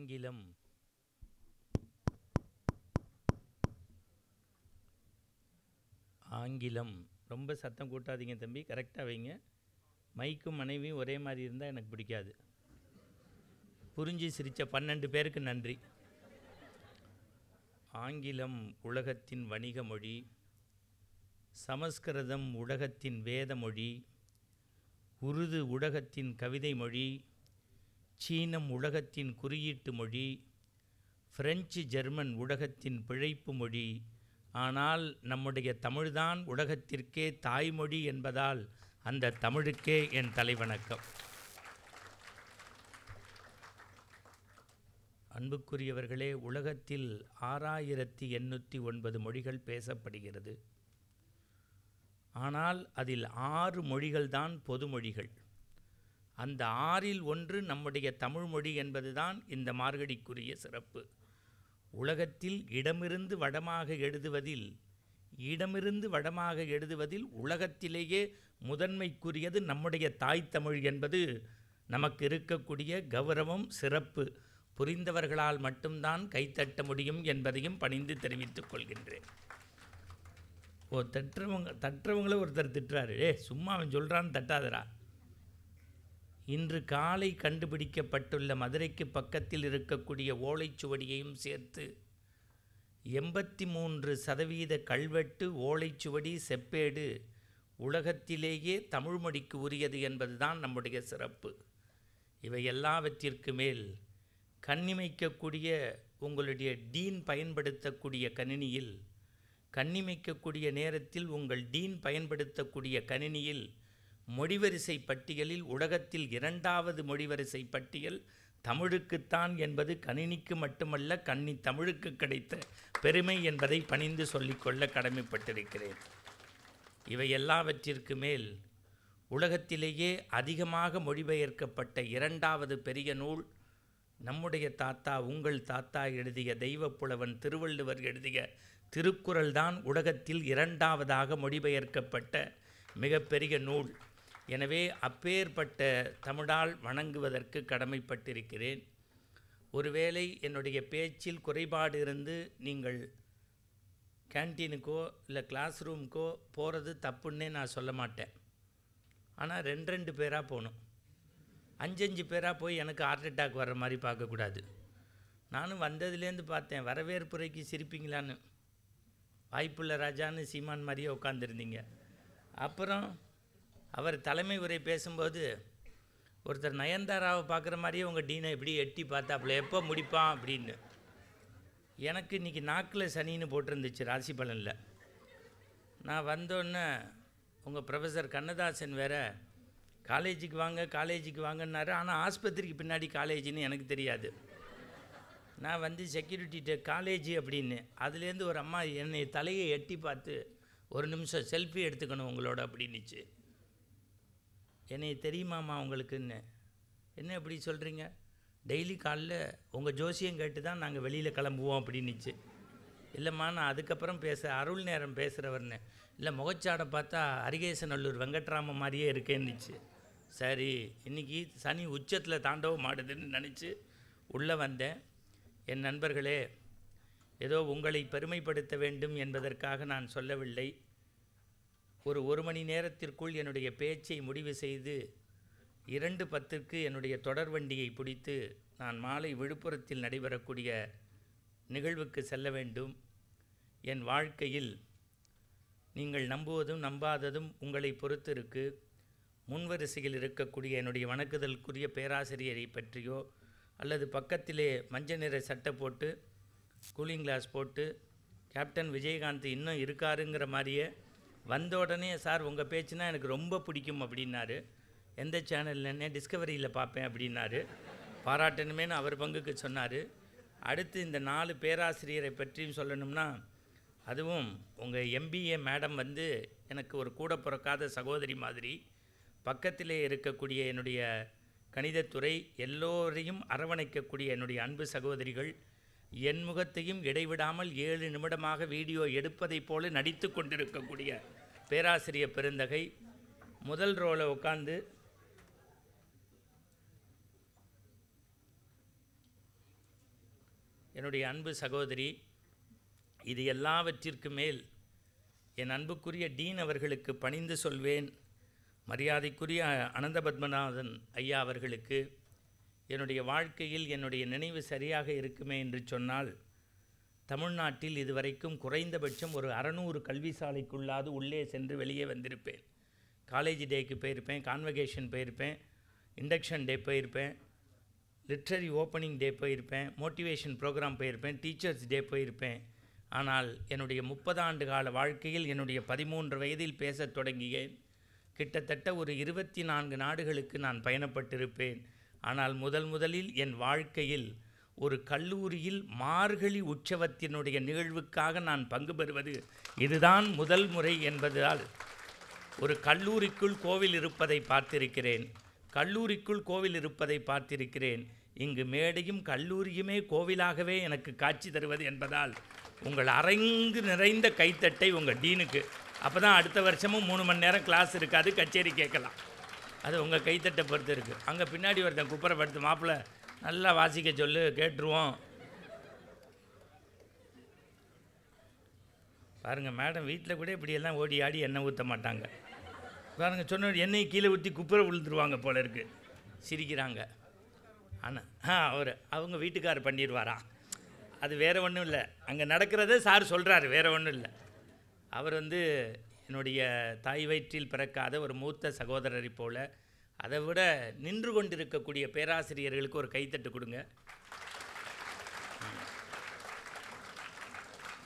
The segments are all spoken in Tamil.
ஆங்கிலம் ஆங்கிலம் ரொம்ப சத்தம் கூட்டாதீங்க தம்பி கரெக்டாக வைங்க மைக்கும் மனைவியும் ஒரே மாதிரி இருந்தால் எனக்கு பிடிக்காது புரிஞ்சு சிரித்த பன்னெண்டு பேருக்கு நன்றி ஆங்கிலம் உலகத்தின் வணிக மொழி சமஸ்கிருதம் உலகத்தின் வேத மொழி உருது உலகத்தின் கவிதை மொழி சீனம் உலகத்தின் குறியீட்டு மொழி பிரெஞ்சு ஜெர்மன் உலகத்தின் பிழைப்பு மொழி ஆனால் நம்முடைய தமிழ்தான் உலகத்திற்கே தாய்மொழி என்பதால் அந்த தமிழுக்கே என் தலைவணக்கம் அன்புக்குரியவர்களே உலகத்தில் ஆறாயிரத்தி எண்ணூற்றி ஒன்பது மொழிகள் பேசப்படுகிறது ஆனால் அதில் ஆறு மொழிகள்தான் பொதுமொழிகள் அந்த ஆறில் ஒன்று நம்முடைய தமிழ்மொழி என்பதுதான் இந்த மார்கடிக்குரிய சிறப்பு உலகத்தில் இடமிருந்து வடமாக எழுதுவதில் இடமிருந்து வடமாக எழுதுவதில் உலகத்திலேயே முதன்மைக்குரியது நம்முடைய தாய் தமிழ் என்பது நமக்கு இருக்கக்கூடிய கௌரவம் சிறப்பு புரிந்தவர்களால் மட்டும்தான் கைத்தட்ட முடியும் என்பதையும் பணிந்து தெரிவித்துக் கொள்கின்றேன் ஓ தட்டுறவங்க தட்டுறவங்கள ஒருத்தர் திட்டுறாரு ஏ சும்மா அவன் சொல்கிறான்னு தட்டாதரா இன்று காலை கண்டுபிடிக்கப்பட்டுள்ள மதுரைக்கு பக்கத்தில் இருக்கக்கூடிய ஓலைச்சுவடியையும் சேர்த்து எண்பத்தி மூன்று சதவீத கல்வெட்டு ஓலைச்சுவடி செப்பேடு உலகத்திலேயே தமிழ்மொழிக்கு உரியது என்பதுதான் நம்முடைய சிறப்பு இவை எல்லாவற்றிற்கு மேல் கண்ணிமைக்கக்கூடிய உங்களுடைய டீன் பயன்படுத்தக்கூடிய கணினியில் கண்ணிமைக்கக்கூடிய நேரத்தில் உங்கள் டீன் பயன்படுத்தக்கூடிய கணினியில் மொழிவரிசை பட்டியலில் உலகத்தில் இரண்டாவது மொழிவரிசை பட்டியல் தமிழுக்குத்தான் என்பது கணினிக்கு மட்டுமல்ல கண்ணி தமிழுக்கு கிடைத்த பெருமை என்பதை பணிந்து சொல்லிக்கொள்ள கடமைப்பட்டிருக்கிறேன் இவை எல்லாவற்றிற்கு மேல் உலகத்திலேயே அதிகமாக மொழிபெயர்க்கப்பட்ட இரண்டாவது பெரிய நூல் நம்முடைய தாத்தா உங்கள் தாத்தா எழுதிய தெய்வப்புலவன் திருவள்ளுவர் எழுதிய திருக்குறள் தான் உலகத்தில் இரண்டாவதாக மொழிபெயர்க்கப்பட்ட மிகப்பெரிய நூல் எனவே அப்பேற்பட்ட தமிழால் வணங்குவதற்கு கடமைப்பட்டிருக்கிறேன் ஒருவேளை என்னுடைய பேச்சில் குறைபாடு இருந்து நீங்கள் கேன்டீனுக்கோ இல்லை கிளாஸ் ரூமுக்கோ போகிறது தப்புன்னே நான் சொல்ல மாட்டேன் ஆனால் ரெண்டு ரெண்டு பேராக போகணும் அஞ்சஞ்சு பேராக போய் எனக்கு ஹார்ட் அட்டாக் வர்ற மாதிரி பார்க்கக்கூடாது நானும் வந்ததுலேருந்து பார்த்தேன் வரவேற்புரைக்கு சிரிப்பீங்களான்னு வாய்ப்புள்ள ராஜான்னு சீமான் மாதிரியே உட்காந்துருந்தீங்க அப்புறம் அவர் தலைமை உரை பேசும்போது ஒருத்தர் நயன்தாராவை பார்க்குற மாதிரியே உங்கள் டீனை இப்படி எட்டி பார்த்தாப்புல எப்போ முடிப்பான் அப்படின்னு எனக்கு இன்றைக்கி நாக்கில் சனின்னு போட்டிருந்துச்சு ராசி பலனில் நான் வந்தோன்னே உங்கள் ப்ரொஃபஸர் கண்ணதாசன் வேறு காலேஜுக்கு வாங்க காலேஜுக்கு வாங்கன்னாரு ஆனால் ஆஸ்பத்திரிக்கு பின்னாடி காலேஜின்னு எனக்கு தெரியாது நான் வந்து செக்யூரிட்டிகிட்ட காலேஜ் அப்படின்னு அதுலேருந்து ஒரு அம்மா என்னை தலையை எட்டி பார்த்து ஒரு நிமிஷம் செல்ஃபி எடுத்துக்கணும் உங்களோட அப்படின்னுச்சு என்னை தெரியுமாம்மா உங்களுக்குன்னு என்ன இப்படி சொல்கிறீங்க டெய்லி காலைல உங்கள் ஜோசியம் கேட்டு தான் நாங்கள் வெளியில் கிளம்புவோம் அப்படின்னுச்சு இல்லைம்மா நான் அதுக்கப்புறம் பேச அருள் நேரம் பேசுகிறவர்னு இல்லை முகச்சாடை பார்த்தா அரிகேசநல்லூர் வெங்கட்ராம மாதிரியே இருக்கேன்னுச்சு சரி இன்றைக்கி சனி உச்சத்தில் தாண்டவும் மாடுதுன்னு நினச்சி உள்ளே வந்தேன் என் நண்பர்களே ஏதோ உங்களை பெருமைப்படுத்த வேண்டும் என்பதற்காக நான் சொல்லவில்லை ஒரு ஒரு மணி நேரத்திற்குள் என்னுடைய பேச்சை முடிவு செய்து இரண்டு பத்திற்கு என்னுடைய தொடர் வண்டியை பிடித்து நான் மாலை விழுப்புரத்தில் நடைபெறக்கூடிய நிகழ்வுக்கு செல்ல வேண்டும் என் வாழ்க்கையில் நீங்கள் நம்புவதும் நம்பாததும் உங்களை பொறுத்து இருக்கு முன்வரிசையில் இருக்கக்கூடிய என்னுடைய வணக்குதலுக்குரிய பேராசிரியரை பற்றியோ அல்லது பக்கத்திலே மஞ்சள் நிற சட்டை போட்டு கூலிங் கிளாஸ் போட்டு கேப்டன் விஜயகாந்த் இன்னும் இருக்காருங்கிற மாதிரியே வந்த உடனே சார் உங்கள் பேச்சுனா எனக்கு ரொம்ப பிடிக்கும் அப்படின்னாரு எந்த சேனல்லன்னே டிஸ்கவரியில் பார்ப்பேன் அப்படின்னாரு பாராட்டணுமேனு அவர் பங்குக்கு சொன்னார் அடுத்து இந்த நாலு பேராசிரியரை பற்றியும் சொல்லணும்னா அதுவும் உங்கள் எம்பிஏ மேடம் வந்து எனக்கு ஒரு கூட பிறக்காத சகோதரி மாதிரி பக்கத்திலே இருக்கக்கூடிய என்னுடைய கணிதத்துறை எல்லோரையும் அரவணைக்கக்கூடிய என்னுடைய அன்பு சகோதரிகள் என் முகத்தையும் இடைவிடாமல் ஏழு நிமிடமாக வீடியோ எடுப்பதைப் போல நடித்து கொண்டிருக்கக்கூடிய பேராசிரியர் பெருந்தகை முதல் ரோலை உட்காந்து என்னுடைய அன்பு சகோதரி இது எல்லாவற்றிற்கு மேல் என் அன்புக்குரிய டீன் அவர்களுக்கு பணிந்து சொல்வேன் மரியாதைக்குரிய அனந்த பத்மநாதன் ஐயா அவர்களுக்கு என்னுடைய வாழ்க்கையில் என்னுடைய நினைவு சரியாக இருக்குமே என்று சொன்னால் தமிழ்நாட்டில் இதுவரைக்கும் குறைந்தபட்சம் ஒரு அறநூறு கல்விசாலைக்குள்ளாது உள்ளே சென்று வெளியே வந்திருப்பேன் காலேஜ் டேக்கு போயிருப்பேன் கான்வகேஷன் போயிருப்பேன் இண்டக்ஷன் டே போயிருப்பேன் லிட்ரரி ஓப்பனிங் டே போயிருப்பேன் மோட்டிவேஷன் ப்ரோக்ராம் போயிருப்பேன் டீச்சர்ஸ் டே போயிருப்பேன் ஆனால் என்னுடைய முப்பது ஆண்டு கால வாழ்க்கையில் என்னுடைய பதிமூன்று வயதில் பேசத் தொடங்கியேன் கிட்டத்தட்ட ஒரு இருபத்தி நான்கு நாடுகளுக்கு நான் பயணப்பட்டிருப்பேன் ஆனால் முதல் முதலில் என் வாழ்க்கையில் ஒரு கல்லூரியில் மார்கழி உற்சவத்தினுடைய நிகழ்வுக்காக நான் பங்கு பெறுவது இதுதான் முதல் முறை என்பதால் ஒரு கல்லூரிக்குள் கோவில் இருப்பதை பார்த்திருக்கிறேன் கல்லூரிக்குள் கோவில் இருப்பதை பார்த்திருக்கிறேன் இங்கு மேடையும் கல்லூரியுமே கோவிலாகவே எனக்கு காட்சி தருவது என்பதால் உங்கள் அரைந்து நிறைந்த கைத்தட்டை உங்கள் டீனுக்கு அப்போ தான் அடுத்த வருஷமும் மூணு மணி நேரம் கிளாஸ் இருக்காது கச்சேரி கேட்கலாம் அது உங்கள் கைத்தட்டை பொறுத்து இருக்குது அங்கே பின்னாடி ஒருத்தன் குப்பரை படுத்து மாப்பிள்ளை நல்லா வாசிக்க சொல்லு கேட்டுருவோம் பாருங்கள் மேடம் வீட்டில் கூட இப்படியெல்லாம் ஓடி ஆடி எண்ணெய் ஊற்ற மாட்டாங்க பாருங்கள் சொன்ன எண்ணெய் கீழே ஊற்றி குப்புற விழுந்துருவாங்க போல இருக்குது சிரிக்கிறாங்க ஆனால் ஆ அவர் அவங்க வீட்டுக்கார் பண்ணிடுவாரா அது வேறு ஒன்றும் இல்லை அங்கே நடக்கிறத சார் சொல்கிறாரு வேறு ஒன்றும் இல்லை அவர் வந்து என்னுடைய தாய் வயிற்றில் பிறக்காத ஒரு மூத்த சகோதரரை போல் அதை விட நின்று கொண்டிருக்கக்கூடிய பேராசிரியர்களுக்கு ஒரு கைத்தட்டு கொடுங்க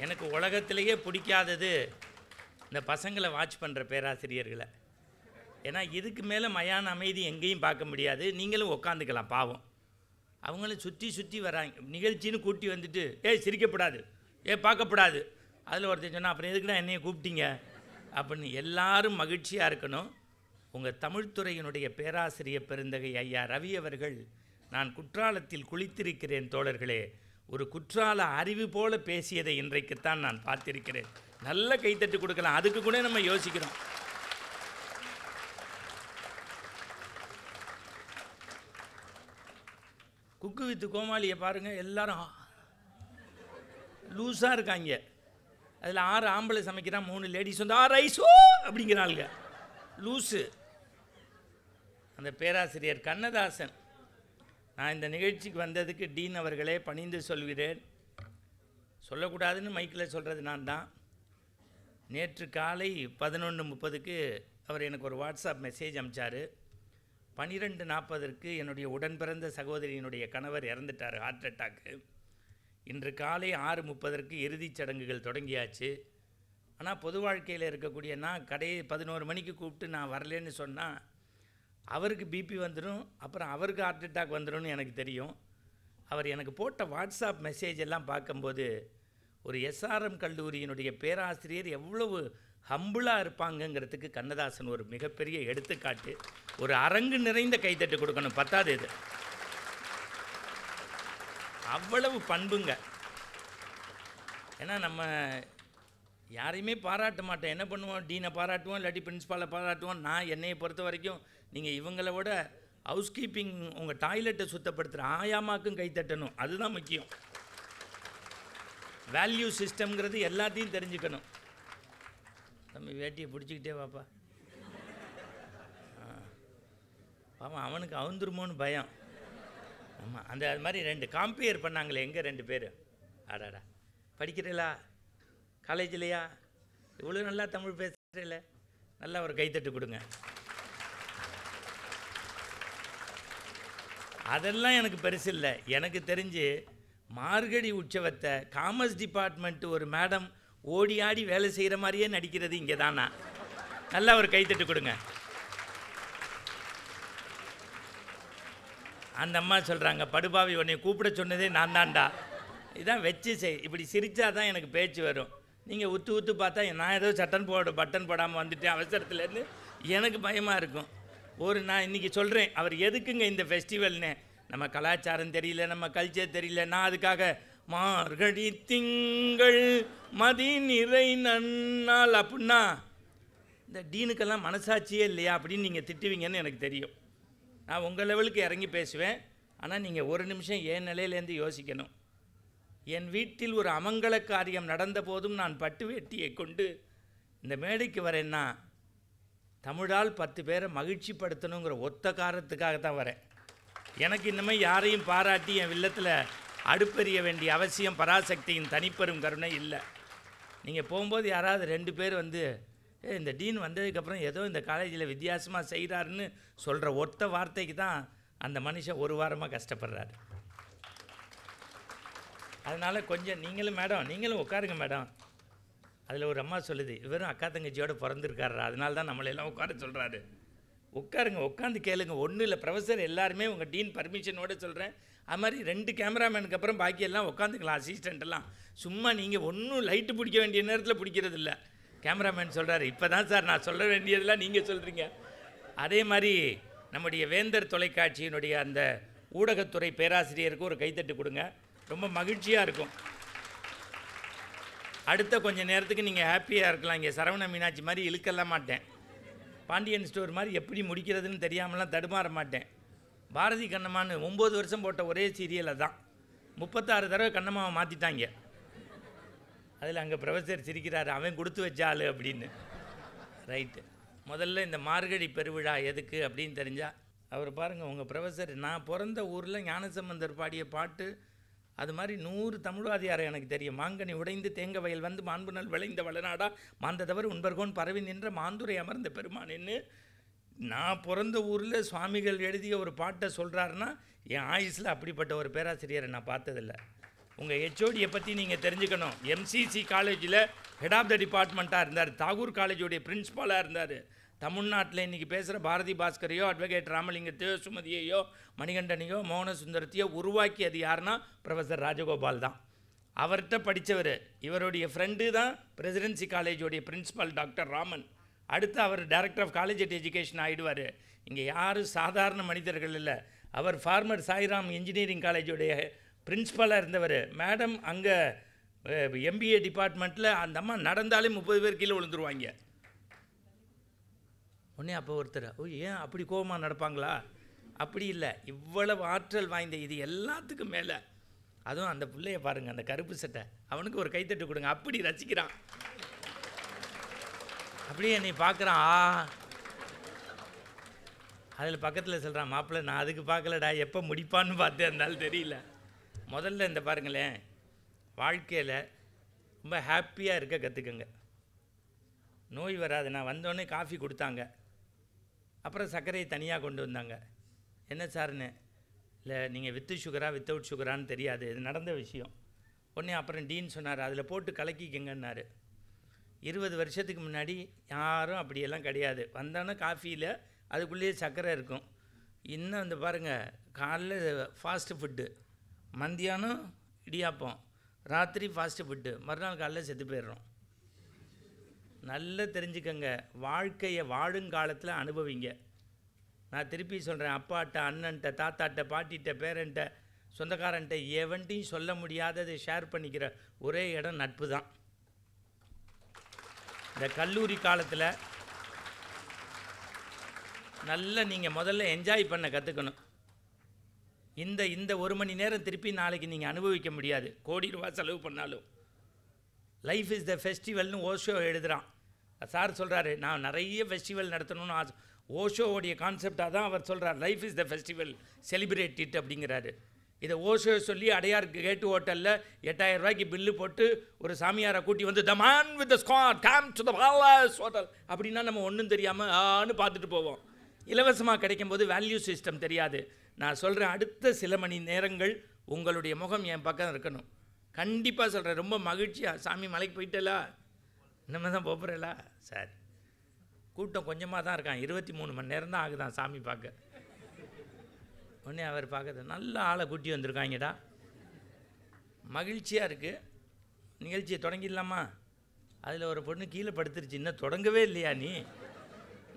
எனக்கு உலகத்திலேயே பிடிக்காதது இந்த பசங்களை வாட்ச் பண்ணுற பேராசிரியர்களை ஏன்னா இதுக்கு மேலே மயான அமைதி எங்கேயும் பார்க்க முடியாது நீங்களும் உக்காந்துக்கலாம் பாவம் அவங்களும் சுற்றி சுற்றி வராங்க நிகழ்ச்சின்னு கூட்டி வந்துட்டு ஏய் சிரிக்கப்படாது ஏ பார்க்கப்படாது அதில் ஒருத்தர் சொன்னால் அப்புறம் எதுக்குன்னா என்னையை கூப்பிட்டீங்க அப்படின்னு எல்லாரும் மகிழ்ச்சியாக இருக்கணும் உங்கள் தமிழ்துறையினுடைய பேராசிரியர் பெருந்தகை ஐயா ரவி அவர்கள் நான் குற்றாலத்தில் குளித்திருக்கிறேன் தோழர்களே ஒரு குற்றால அறிவு போல பேசியதை இன்றைக்குத்தான் நான் பார்த்திருக்கிறேன் நல்ல கைத்தட்டு கொடுக்கலாம் அதுக்கு கூட நம்ம யோசிக்கிறோம் குக்கு வித்து கோமாளியை பாருங்கள் எல்லாரும் லூஸாக இருக்காங்க அதில் ஆறு ஆம்பளை சமைக்கிறான் மூணு லேடிஸ் வந்து ஆ ரைஸோ அப்படிங்கிறாளுங்க லூஸு அந்த பேராசிரியர் கண்ணதாசன் நான் இந்த நிகழ்ச்சிக்கு வந்ததுக்கு டீன் அவர்களே பணிந்து சொல்கிறேன் சொல்லக்கூடாதுன்னு மைக்கில் சொல்கிறது நான் தான் நேற்று காலை பதினொன்று முப்பதுக்கு அவர் எனக்கு ஒரு வாட்ஸ்அப் மெசேஜ் அமிச்சார் பன்னிரெண்டு நாற்பதற்கு என்னுடைய உடன் பிறந்த சகோதரியினுடைய கணவர் இறந்துட்டார் ஹார்ட் அட்டாக்கு இன்று காலை ஆறு முப்பதற்கு இறுதிச் சடங்குகள் தொடங்கியாச்சு ஆனால் பொது வாழ்க்கையில் இருக்கக்கூடிய நான் கடையை பதினோரு மணிக்கு கூப்பிட்டு நான் வரலன்னு சொன்னால் அவருக்கு பிபி வந்துடும் அப்புறம் அவருக்கு ஹார்ட் அட்டாக் வந்துடும்னு எனக்கு தெரியும் அவர் எனக்கு போட்ட வாட்ஸ்அப் மெசேஜ் எல்லாம் பார்க்கும்போது ஒரு எஸ்ஆர்எம் கல்லூரியினுடைய பேராசிரியர் எவ்வளவு ஹம்புளாக இருப்பாங்கங்கிறதுக்கு கண்ணதாசன் ஒரு மிகப்பெரிய எடுத்துக்காட்டு ஒரு அரங்கு நிறைந்த கைத்தட்டு கொடுக்கணும் பத்தாவது இது அவ்வளவு பண்புங்க ஏன்னா நம்ம யாரையுமே பாராட்ட மாட்டோம் என்ன பண்ணுவோம் டீனை பாராட்டுவோம் இல்லாட்டி பிரின்ஸ்பாலை பாராட்டுவோம் நான் என்னையை பொறுத்த வரைக்கும் நீங்கள் இவங்கள விட ஹவுஸ் கீப்பிங் உங்கள் டாய்லெட்டை சுத்தப்படுத்துகிற ஆயாமாக்கும் கைத்தட்டணும் அதுதான் முக்கியம் வேல்யூ சிஸ்டம்ங்கிறது எல்லாத்தையும் தெரிஞ்சுக்கணும் தம்பி வேட்டியை பிடிச்சிக்கிட்டே பாப்பா பாவம் அவனுக்கு அவுந்துருமோன்னு பயம் ஆமாம் அந்த அது மாதிரி ரெண்டு காம்பேர் பண்ணாங்களே எங்கே ரெண்டு பேர் ஆடாடா படிக்கிறீங்களா காலேஜ்லையா இவ்வளோ நல்லா தமிழ் பேசுகிறீங்கள நல்லா ஒரு கைத்தட்டு கொடுங்க அதெல்லாம் எனக்கு பெருசு இல்லை எனக்கு தெரிஞ்சு மார்கழி உற்சவத்தை காமர்ஸ் டிபார்ட்மெண்ட் ஒரு மேடம் ஓடி ஆடி வேலை செய்கிற மாதிரியே நடிக்கிறது இங்கே தானா நல்லா ஒரு கைத்தட்டு கொடுங்க அந்த அம்மா சொல்கிறாங்க படுபாவி உன்னை கூப்பிட சொன்னதே நான் தான்டா இதான் வச்சு செய் இப்படி சிரித்தா தான் எனக்கு பேச்சு வரும் நீங்கள் உத்து உத்து பார்த்தா நான் ஏதோ சட்டன் போட பட்டன் போடாமல் வந்துட்டேன் அவசரத்துலேருந்து எனக்கு பயமாக இருக்கும் ஒரு நான் இன்றைக்கி சொல்கிறேன் அவர் எதுக்குங்க இந்த ஃபெஸ்டிவல்னு நம்ம கலாச்சாரம் தெரியல நம்ம கல்ச்சர் தெரியல நான் அதுக்காக மார்கழி திங்கள் மதி நிறை நன்னால் அப்படின்னா இந்த டீனுக்கெல்லாம் மனசாட்சியே இல்லையா அப்படின்னு நீங்கள் திட்டுவீங்கன்னு எனக்கு தெரியும் நான் உங்கள் லெவலுக்கு இறங்கி பேசுவேன் ஆனால் நீங்கள் ஒரு நிமிஷம் என் நிலையிலேருந்து யோசிக்கணும் என் வீட்டில் ஒரு அமங்கல காரியம் நடந்த போதும் நான் பட்டு வேட்டியை கொண்டு இந்த மேடைக்கு வரேன்னா தமிழால் பத்து பேரை மகிழ்ச்சிப்படுத்தணுங்கிற ஒத்த காரணத்துக்காக தான் வரேன் எனக்கு இனிமேல் யாரையும் பாராட்டி என் வில்லத்தில் அடுப்பெறிய வேண்டிய அவசியம் பராசக்தியின் தனிப்பெரும் கருணை இல்லை நீங்கள் போகும்போது யாராவது ரெண்டு பேர் வந்து இந்த டீன் வந்ததுக்கப்புறம் ஏதோ இந்த காலேஜில் வித்தியாசமாக செய்கிறாருன்னு சொல்கிற ஒத்த வார்த்தைக்கு தான் அந்த மனுஷன் ஒரு வாரமாக கஷ்டப்படுறாரு அதனால் கொஞ்சம் நீங்களும் மேடம் நீங்களும் உட்காருங்க மேடம் அதில் ஒரு அம்மா சொல்லுது இவரும் அக்கா தங்கச்சியோடு பிறந்திருக்காரு அதனால தான் நம்மளெல்லாம் உட்கார சொல்கிறாரு உட்காருங்க உட்காந்து கேளுங்க ஒன்றும் இல்லை ப்ரொஃபஸர் எல்லாருமே உங்கள் டீன் பர்மிஷனோடு சொல்கிறேன் அது மாதிரி ரெண்டு கேமராமேனுக்கு அப்புறம் பாக்கியெல்லாம் உட்காந்துக்கலாம் அசிஸ்டண்ட்டெல்லாம் சும்மா நீங்கள் ஒன்றும் லைட்டு பிடிக்க வேண்டிய நேரத்தில் பிடிக்கிறது இல்லை கேமராமேன் சொல்கிறார் இப்போ தான் சார் நான் சொல்ல வேண்டியதெல்லாம் நீங்கள் சொல்கிறீங்க அதே மாதிரி நம்முடைய வேந்தர் தொலைக்காட்சியினுடைய அந்த ஊடகத்துறை பேராசிரியருக்கு ஒரு கைத்தட்டு கொடுங்க ரொம்ப மகிழ்ச்சியாக இருக்கும் அடுத்த கொஞ்சம் நேரத்துக்கு நீங்கள் ஹாப்பியாக இருக்கலாம் இங்கே சரவண மீனாட்சி மாதிரி இழுக்கலாம் மாட்டேன் பாண்டியன் ஸ்டோர் மாதிரி எப்படி முடிக்கிறதுன்னு தெரியாமலாம் தடுமாற மாட்டேன் பாரதி கண்ணம்மான்னு ஒம்பது வருஷம் போட்ட ஒரே சீரியலை தான் முப்பத்தாறு தடவை கண்ணம்மாவை மாற்றிட்டாங்க அதில் அங்கே ப்ரொஃபஸர் சிரிக்கிறார் அவன் கொடுத்து வச்சாள் அப்படின்னு ரைட்டு முதல்ல இந்த மார்கழி பெருவிழா எதுக்கு அப்படின்னு தெரிஞ்சால் அவர் பாருங்கள் உங்கள் ப்ரொஃபஸர் நான் பிறந்த ஊரில் ஞானசம்பந்தர் பாடிய பாட்டு அது மாதிரி நூறு தமிழ்வாதியாரை எனக்கு தெரியும் மாங்கனி உடைந்து தேங்க வயல் வந்து நாள் விளைந்த வளநாடா மாந்ததவர் உண்பர்கோன் பரவி நின்ற மாந்துரை அமர்ந்த பெருமானு நான் பிறந்த ஊரில் சுவாமிகள் எழுதிய ஒரு பாட்டை சொல்கிறாருன்னா என் ஆயுஸில் அப்படிப்பட்ட ஒரு பேராசிரியரை நான் பார்த்ததில்லை உங்கள் ஹெச்ஓடியை பற்றி நீங்கள் தெரிஞ்சுக்கணும் எம்சிசி காலேஜில் ஹெட் ஆஃப் த டிபார்ட்மெண்ட்டாக இருந்தார் தாகூர் காலேஜுடைய பிரின்ஸ்பாலாக இருந்தார் தமிழ்நாட்டில் இன்றைக்கி பேசுகிற பாரதி பாஸ்கரையோ அட்வொகேட் ராமலிங்கத்தையோ சுமதியையோ மணிகண்டனையோ மோகன சுந்தரத்தையோ உருவாக்கியது யாருன்னா ப்ரொஃபஸர் ராஜகோபால் தான் அவர்கிட்ட படித்தவர் இவருடைய ஃப்ரெண்டு தான் பிரசிடென்சி காலேஜுடைய பிரின்ஸ்பால் டாக்டர் ராமன் அடுத்து அவர் director of college at education ஆகிடுவார் இங்கே யாரும் சாதாரண மனிதர்கள் இல்லை அவர் ஃபார்மர் சாய்ராம் இன்ஜினியரிங் காலேஜுடைய பிரின்ஸ்பலாக இருந்தவர் மேடம் அங்கே எம்பிஏ டிபார்ட்மெண்ட்டில் அந்த அம்மா நடந்தாலே முப்பது பேர் கீழே விழுந்துருவாங்க உடனே அப்போ ஒருத்தர் ஓ ஏன் அப்படி கோபமாக நடப்பாங்களா அப்படி இல்லை இவ்வளவு ஆற்றல் வாய்ந்த இது எல்லாத்துக்கும் மேலே அதுவும் அந்த பிள்ளைய பாருங்கள் அந்த கருப்பு சட்டை அவனுக்கு ஒரு கைத்தட்டு கொடுங்க அப்படி ரசிக்கிறான் அப்படியே என்னை பார்க்குறான் ஆ அதில் பக்கத்தில் சொல்கிறான் மாப்பிள்ளை நான் அதுக்கு பார்க்கலடா எப்போ முடிப்பான்னு பார்த்தேன் இருந்தாலும் தெரியல முதல்ல இந்த பாருங்களேன் வாழ்க்கையில் ரொம்ப ஹாப்பியாக இருக்க கற்றுக்குங்க நோய் வராது நான் வந்தோடனே காஃபி கொடுத்தாங்க அப்புறம் சர்க்கரையை தனியாக கொண்டு வந்தாங்க என்ன சார்னு இல்லை நீங்கள் வித்து சுகரா வித்தவுட் சுகரான்னு தெரியாது இது நடந்த விஷயம் உடனே அப்புறம் டீன் சொன்னார் அதில் போட்டு கலக்கிக்கங்கன்னாரு இருபது வருஷத்துக்கு முன்னாடி யாரும் அப்படியெல்லாம் கிடையாது வந்தோன்னே காஃபியில் அதுக்குள்ளேயே சர்க்கரை இருக்கும் இன்னும் வந்து பாருங்கள் காலைல ஃபாஸ்ட்டு ஃபுட்டு மந்தியானம் இடியாப்பம் ராத்திரி ஃபாஸ்ட்டு ஃபுட்டு மறுநாள் காலையில் செத்து போயிடுறோம் நல்லா தெரிஞ்சுக்கங்க வாழ்க்கையை வாழுங்காலத்தில் அனுபவிங்க நான் திருப்பி சொல்கிறேன் அப்பாட்ட அண்ணன்ட்ட தாத்தாட்ட பாட்டிகிட்ட பேரன்ட்ட சொந்தக்காரன்ட்ட எவன்ட்டையும் சொல்ல முடியாததை ஷேர் பண்ணிக்கிற ஒரே இடம் நட்பு தான் இந்த கல்லூரி காலத்தில் நல்லா நீங்கள் முதல்ல என்ஜாய் பண்ண கற்றுக்கணும் இந்த இந்த ஒரு மணி நேரம் திருப்பி நாளைக்கு நீங்கள் அனுபவிக்க முடியாது கோடி ரூபா செலவு பண்ணாலும் லைஃப் இஸ் த ஃபெஸ்டிவல்னு ஓஷோ எழுதுகிறான் சார் சொல்கிறாரு நான் நிறைய ஃபெஸ்டிவல் நடத்தணும்னு ஆசை ஓஷோவுடைய கான்செப்டாக தான் அவர் சொல்கிறார் life is the festival celebrate it அப்படிங்கிறாரு இதை ஓஷோ சொல்லி அடையார் கேட்டு ஹோட்டலில் எட்டாயிரம் ரூபாய்க்கு பில்லு போட்டு ஒரு சாமியாரை கூட்டி வந்து the man with the game to hotel அப்படின்னா நம்ம ஒன்றும் தெரியாமல் ஆன்னு பார்த்துட்டு போவோம் இலவசமாக கிடைக்கும் போது வேல்யூ சிஸ்டம் தெரியாது நான் சொல்கிறேன் அடுத்த சில மணி நேரங்கள் உங்களுடைய முகம் என் பக்கம் இருக்கணும் கண்டிப்பாக சொல்கிறேன் ரொம்ப மகிழ்ச்சியாக சாமி மலைக்கு போயிட்டலா இனிமேல் தான் போகிறலா சார் கூட்டம் கொஞ்சமாக தான் இருக்கான் இருபத்தி மூணு மணி நேரம் தான் ஆகுதான் சாமி பார்க்க உடனே அவர் பார்க்கறது நல்ல ஆளை கூட்டி வந்திருக்காங்கடா மகிழ்ச்சியாக இருக்குது நிகழ்ச்சியை தொடங்கிடலாமா அதில் ஒரு பொண்ணு கீழே படுத்துருச்சு இன்னும் தொடங்கவே இல்லையா நீ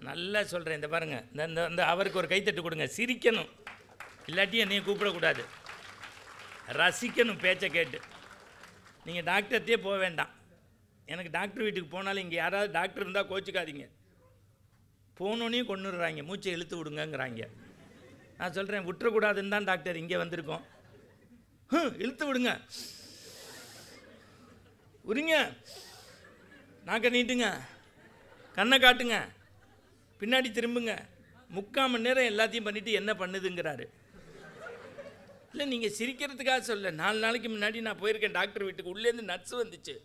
நல்லா சொல்கிறேன் இந்த பாருங்கள் இந்த இந்த அவருக்கு ஒரு கைத்தட்டு கொடுங்க சிரிக்கணும் இல்லாட்டி என்னையும் கூப்பிடக்கூடாது ரசிக்கணும் பேச்சை கேட்டு நீங்கள் டாக்டர்கிட்டே போக வேண்டாம் எனக்கு டாக்டர் வீட்டுக்கு போனாலும் இங்கே யாராவது டாக்டர் இருந்தால் கோச்சிக்காதீங்க போகணுன்னே கொண்டுடுறாங்க மூச்சை இழுத்து விடுங்கங்கிறாங்க நான் சொல்கிறேன் விட்டுறக்கூடாதுன்னு தான் டாக்டர் இங்கே வந்திருக்கோம் இழுத்து விடுங்க உரிங்க நாக்க நீட்டுங்க கண்ணை காட்டுங்க பின்னாடி திரும்புங்க முக்கால் மணி நேரம் எல்லாத்தையும் பண்ணிவிட்டு என்ன பண்ணுதுங்கிறாரு இல்லை நீங்கள் சிரிக்கிறதுக்காக சொல்ல நாலு நாளைக்கு முன்னாடி நான் போயிருக்கேன் டாக்டர் வீட்டுக்கு உள்ளேருந்து நட்ஸ் வந்துச்சு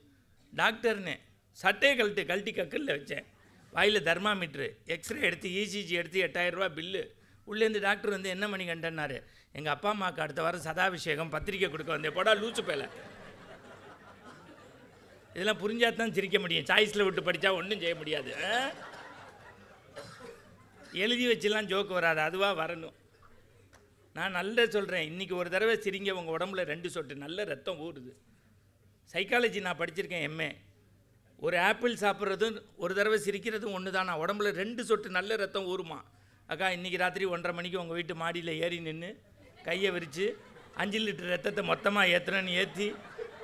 டாக்டர்னு சட்டையை கழட்டு கழட்டி கக்கலில் வச்சேன் வாயில் தர்மாமீட்ரு எக்ஸ்ரே எடுத்து இசிஜி e எடுத்து எட்டாயிரரூபா பில்லு உள்ளேருந்து டாக்டர் வந்து என்ன மணி கண்டனாரு எங்கள் அப்பா அம்மாவுக்கு அடுத்த வாரம் சதாபிஷேகம் பத்திரிக்கை கொடுக்க வந்தேன் போடா லூச்சு போயில இதெல்லாம் புரிஞ்சால் தான் சிரிக்க முடியும் சாய்ஸில் விட்டு படித்தா ஒன்றும் செய்ய முடியாது எழுதி வச்சுலாம் ஜோக்கு வராது அதுவாக வரணும் நான் நல்ல சொல்கிறேன் இன்றைக்கி ஒரு தடவை சிரிங்க உங்கள் உடம்புல ரெண்டு சொட்டு நல்ல ரத்தம் ஊறுது சைக்காலஜி நான் படிச்சிருக்கேன் எம்ஏ ஒரு ஆப்பிள் சாப்பிட்றதும் ஒரு தடவை சிரிக்கிறதும் ஒன்று தான் நான் உடம்புல ரெண்டு சொட்டு நல்ல ரத்தம் ஊறுமா அக்கா இன்றைக்கி ராத்திரி ஒன்றரை மணிக்கு உங்கள் வீட்டு மாடியில் ஏறி நின்று கையை விரித்து அஞ்சு லிட்டர் ரத்தத்தை மொத்தமாக ஏற்றுறேன்னு ஏற்றி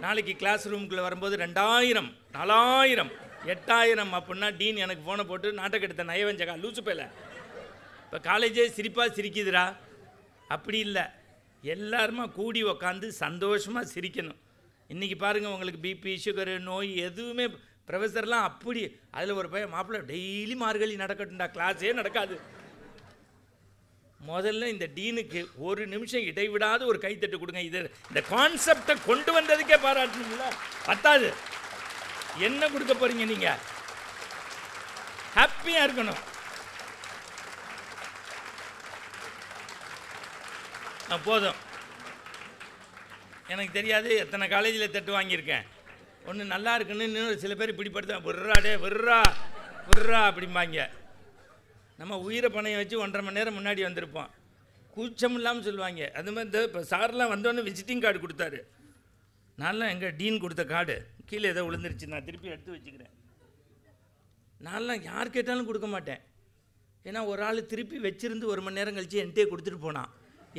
நாளைக்கு கிளாஸ் ரூமுக்குள்ளே வரும்போது ரெண்டாயிரம் நாலாயிரம் எட்டாயிரம் அப்படின்னா டீன் எனக்கு ஃபோனை போட்டு நாட்டை கெடுத்த நயவஞ்சக்கா லூசு பேல இப்போ காலேஜே சிரிப்பாக சிரிக்குதுடா அப்படி இல்லை எல்லாருமா கூடி உக்காந்து சந்தோஷமாக சிரிக்கணும் இன்றைக்கி பாருங்கள் உங்களுக்கு பிபி சுகரு நோய் எதுவுமே ப்ரொஃபஸர்லாம் அப்படி அதில் ஒரு பையன் மாப்பிள்ளை டெய்லி மார்கழி நடக்கட்டும்டா கிளாஸே நடக்காது முதல்ல இந்த டீனுக்கு ஒரு நிமிஷம் இடைவிடாத ஒரு கைத்தட்டு கொடுங்க இது இந்த கான்செப்டை கொண்டு வந்ததுக்கே பாராட்டணுங்களா பத்தாது என்ன கொடுக்க போகிறீங்க நீங்கள் ஹாப்பியாக இருக்கணும் போதும் எனக்கு தெரியாது எத்தனை காலேஜில் தட்டு வாங்கியிருக்கேன் ஒன்று நல்லா இருக்குன்னு இன்னொரு சில பேர் பிடிப்படுத்த விட்றா டே விட்றா விட்றா அப்படிம்பாங்க நம்ம உயிரை பணையை வச்சு ஒன்றரை மணி நேரம் முன்னாடி வந்திருப்போம் கூச்சம் இல்லாமல் சொல்லுவாங்க அது மாதிரி இந்த இப்போ சார்லாம் வந்தோடனே விசிட்டிங் கார்டு கொடுத்தாரு நான்லாம் எங்கள் டீன் கொடுத்த கார்டு கீழே ஏதோ விழுந்துருச்சு நான் திருப்பி எடுத்து வச்சுக்கிறேன் நான்லாம் யார் கேட்டாலும் கொடுக்க மாட்டேன் ஏன்னா ஒரு ஆள் திருப்பி வச்சுருந்து ஒரு மணி நேரம் கழித்து என்கிட்டே கொடுத்துட்டு போனான்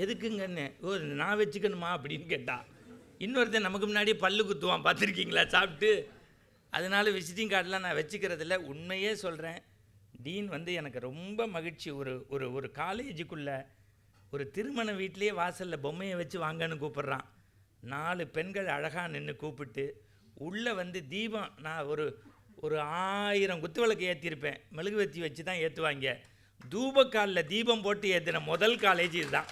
எதுக்குங்கன்னு ஓ நான் வச்சுக்கணுமா அப்படின்னு கேட்டால் இன்னொருத்தன் நமக்கு முன்னாடி பல்லு குத்துவான் பார்த்துருக்கீங்களா சாப்பிட்டு அதனால் விசிட்டிங் கார்டெலாம் நான் வச்சுக்கிறதில்ல உண்மையே சொல்கிறேன் டீன் வந்து எனக்கு ரொம்ப மகிழ்ச்சி ஒரு ஒரு ஒரு காலேஜுக்குள்ளே ஒரு திருமண வீட்லேயே வாசலில் பொம்மையை வச்சு வாங்கன்னு கூப்பிட்றான் நாலு பெண்கள் அழகாக நின்று கூப்பிட்டு உள்ளே வந்து தீபம் நான் ஒரு ஒரு ஆயிரம் குத்து விளக்கு ஏற்றிருப்பேன் மெழுகுவத்தி வச்சு தான் ஏற்றுவாங்க தூபக்காலில் தீபம் போட்டு ஏற்றின முதல் காலேஜ் இதுதான்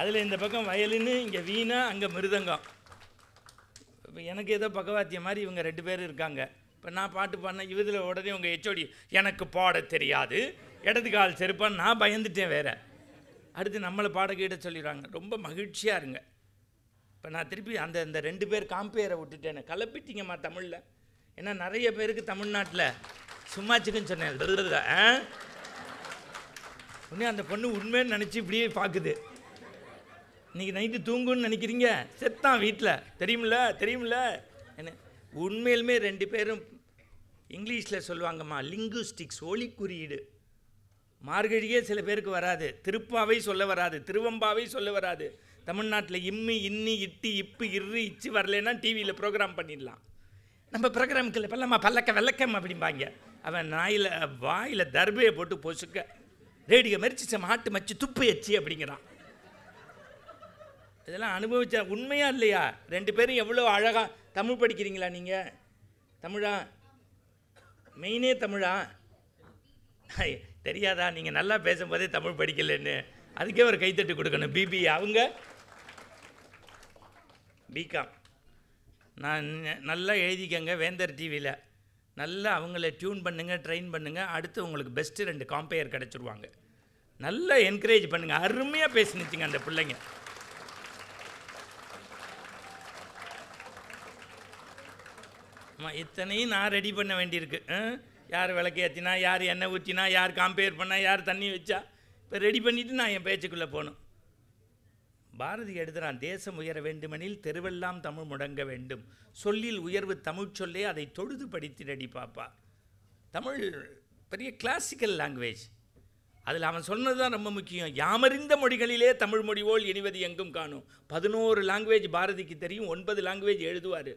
அதில் இந்த பக்கம் வயலின்னு இங்கே வீணா அங்கே மிருதங்கம் இப்போ எனக்கு ஏதோ பக்கவாத்தியம் மாதிரி இவங்க ரெண்டு பேர் இருக்காங்க இப்போ நான் பாட்டு பாடினேன் இவதில் உடனே உங்கள் ஹெச்ஓடி எனக்கு பாட தெரியாது இடது கால் செருப்பான்னு நான் பயந்துட்டேன் வேறு அடுத்து நம்மளை பாடகிட்ட சொல்லிடுறாங்க ரொம்ப மகிழ்ச்சியாக இருங்க இப்போ நான் திருப்பி அந்த இந்த ரெண்டு பேர் காம்பேரை விட்டுட்டேன் கலப்பிட்டீங்கம்மா தமிழில் ஏன்னா நிறைய பேருக்கு தமிழ்நாட்டில் சும்மாச்சுக்குன்னு சொன்னேன் உடனே அந்த பொண்ணு உண்மைன்னு நினச்சி இப்படியே பார்க்குது இன்றைக்கி நைட்டு தூங்குன்னு நினைக்கிறீங்க செத்தான் வீட்டில் தெரியுமில்ல தெரியுமில்ல என்ன உண்மையிலுமே ரெண்டு பேரும் இங்கிலீஷில் சொல்லுவாங்கம்மா லிங்குஸ்டிக்ஸ் ஒளி குறியீடு மார்கழியே சில பேருக்கு வராது திருப்பாவை சொல்ல வராது திருவம்பாவை சொல்ல வராது தமிழ்நாட்டில் இம்மி இன்னி இட்டி இப்பு இரு இச்சு வரலன்னா டிவியில் ப்ரோக்ராம் பண்ணிடலாம் நம்ம ப்ரோக்ராமுக்கு பல்லம்மா பல்லக்க வெள்ளக்கம் அப்படிம்பாங்க அவன் நாயில் வாயில் தர்பையை போட்டு பொசுக்க ரேடியோ மறிச்சு மாட்டு மச்சு துப்பு எச்சு அப்படிங்கிறான் இதெல்லாம் அனுபவிச்ச உண்மையா இல்லையா ரெண்டு பேரும் எவ்வளோ அழகாக தமிழ் படிக்கிறீங்களா நீங்கள் தமிழா மெயினே தமிழா தெரியாதா நீங்கள் நல்லா பேசும்போதே தமிழ் படிக்கலன்னு அதுக்கே ஒரு கைத்தட்டு கொடுக்கணும் பிபி அவங்க பிகாம் நான் நல்லா எழுதிக்கங்க வேந்தர் டிவியில் நல்லா அவங்கள டியூன் பண்ணுங்கள் ட்ரெயின் பண்ணுங்கள் அடுத்து உங்களுக்கு பெஸ்ட்டு ரெண்டு காம்பேயர் கிடச்சிருவாங்க நல்லா என்கரேஜ் பண்ணுங்கள் அருமையாக பேசினுச்சிங்க அந்த பிள்ளைங்க ஆமாம் இத்தனையும் நான் ரெடி பண்ண வேண்டியிருக்கு யார் விளக்கு ஏற்றினா யார் எண்ணெய் ஊற்றினா யார் காம்பேர் பண்ணால் யார் தண்ணி வச்சா இப்போ ரெடி பண்ணிவிட்டு நான் என் பேச்சுக்குள்ளே போகணும் பாரதி எழுதுகிறான் தேசம் உயர வேண்டுமெனில் தெருவெல்லாம் தமிழ் முடங்க வேண்டும் சொல்லில் உயர்வு தமிழ் சொல்லே அதை தொழுது ரெடி பாப்பா தமிழ் பெரிய கிளாசிக்கல் லாங்குவேஜ் அதில் அவன் சொன்னது தான் ரொம்ப முக்கியம் யாமறிந்த மொழிகளிலே தமிழ் மொழிவோல் இனிவது எங்கும் காணும் பதினோரு லாங்குவேஜ் பாரதிக்கு தெரியும் ஒன்பது லாங்குவேஜ் எழுதுவார்